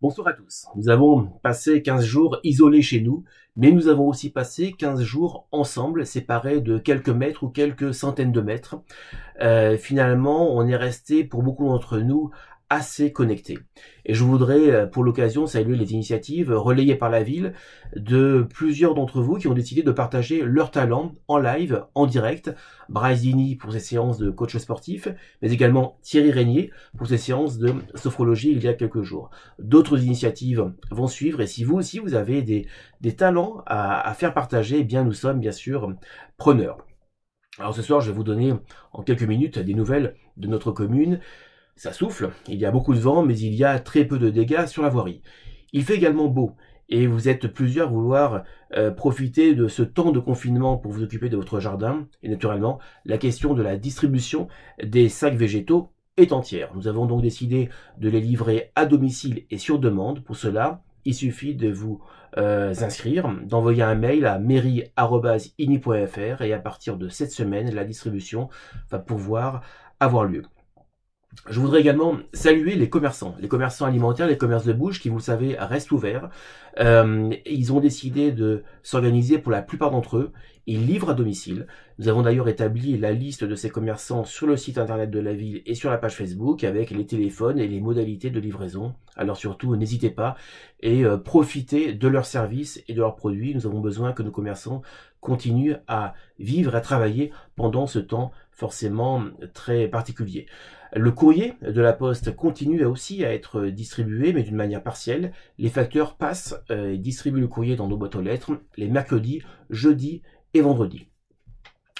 Bonsoir à tous. Nous avons passé 15 jours isolés chez nous, mais nous avons aussi passé 15 jours ensemble, séparés de quelques mètres ou quelques centaines de mètres. Euh, finalement, on est resté pour beaucoup d'entre nous assez connectés. Et je voudrais, euh, pour l'occasion, saluer les initiatives relayées par la ville de plusieurs d'entre vous qui ont décidé de partager leurs talents en live, en direct. Brazini pour ses séances de coach sportif, mais également Thierry Régnier pour ses séances de sophrologie il y a quelques jours. D'autres initiatives vont suivre et si vous aussi vous avez des, des talents à, faire partager, eh bien nous sommes bien sûr preneurs. Alors ce soir, je vais vous donner en quelques minutes des nouvelles de notre commune, ça souffle, il y a beaucoup de vent, mais il y a très peu de dégâts sur la voirie. Il fait également beau, et vous êtes plusieurs à vouloir euh, profiter de ce temps de confinement pour vous occuper de votre jardin. Et naturellement, la question de la distribution des sacs végétaux est entière. Nous avons donc décidé de les livrer à domicile et sur demande. Pour cela, il suffit de vous euh, inscrire, d'envoyer un mail à mairie.ini.fr et à partir de cette semaine, la distribution va pouvoir avoir lieu. Je voudrais également saluer les commerçants, les commerçants alimentaires, les commerces de bouche qui, vous le savez, restent ouverts. Euh, ils ont décidé de s'organiser pour la plupart d'entre eux et livre à domicile. Nous avons d'ailleurs établi la liste de ces commerçants sur le site internet de la ville et sur la page Facebook avec les téléphones et les modalités de livraison. Alors surtout, n'hésitez pas et euh, profitez de leurs services et de leurs produits. Nous avons besoin que nos commerçants continuent à vivre, et à travailler pendant ce temps forcément très particulier. Le courrier de la poste continue aussi à être distribué, mais d'une manière partielle. Les facteurs passent euh, et distribuent le courrier dans nos boîtes aux lettres les mercredis, jeudis et vendredi.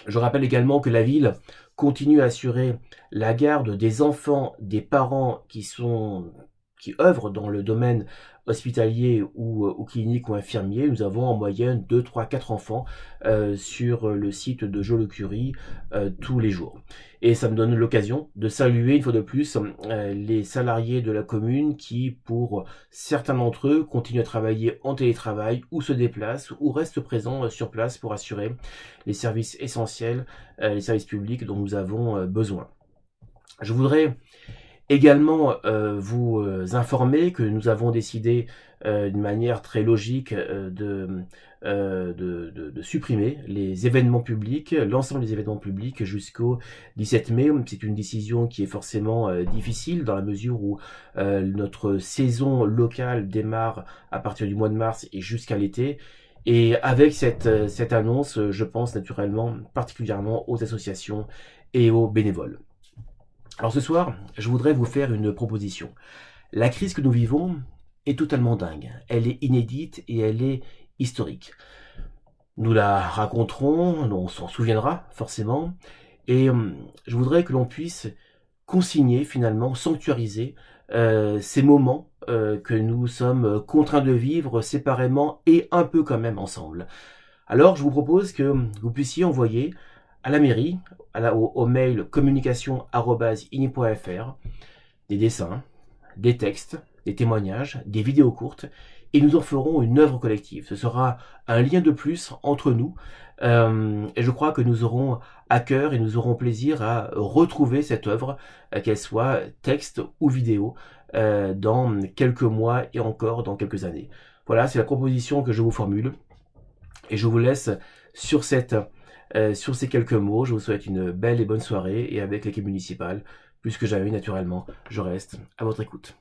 Je rappelle également que la ville continue à assurer la garde des enfants des parents qui sont qui œuvrent dans le domaine hospitalier ou, euh, ou, clinique ou infirmier, nous avons en moyenne 2, 3, 4 enfants euh, sur le site de Jolecurie euh, tous les jours. Et ça me donne l'occasion de saluer une fois de plus les salariés de la commune qui, pour certains d'entre eux, continuent à travailler en télétravail ou se déplacent ou restent présents sur place pour assurer les services essentiels, les services publics dont nous avons besoin. Je voudrais Également, euh, vous euh, informer que nous avons décidé euh, d'une manière très logique de, de, de, supprimer les événements publics, l'ensemble des événements publics jusqu'au 17 mai. C'est une décision qui est forcément difficile dans la mesure où notre saison locale démarre à partir du mois de mars et jusqu'à l'été. Et avec cette, cette annonce, je pense naturellement particulièrement aux associations et aux bénévoles. Alors ce soir, je voudrais vous faire une proposition. La crise que nous vivons est totalement dingue. Elle est inédite et elle est historique. Nous la raconterons, on s'en souviendra forcément, et hum, je voudrais que l'on puisse consigner finalement, sanctuariser euh, ces moments euh, que nous sommes contraints de vivre séparément et un peu quand même ensemble. Alors je vous propose que hum, vous puissiez envoyer à la mairie, au, mail communication.ini.fr, des dessins, des textes, des témoignages, des vidéos courtes, et nous en ferons une œuvre collective. Ce sera un lien de plus entre nous, euh, et je crois que nous aurons à cœur et nous aurons plaisir à retrouver cette œuvre, euh, qu'elle soit texte ou vidéo, euh, dans quelques mois et encore dans quelques années. Voilà, c'est la proposition que je vous formule, et je vous laisse sur cette euh, sur ces quelques mots, je vous souhaite une belle et bonne soirée et avec l'équipe municipale, puisque que jamais naturellement, je reste à votre écoute.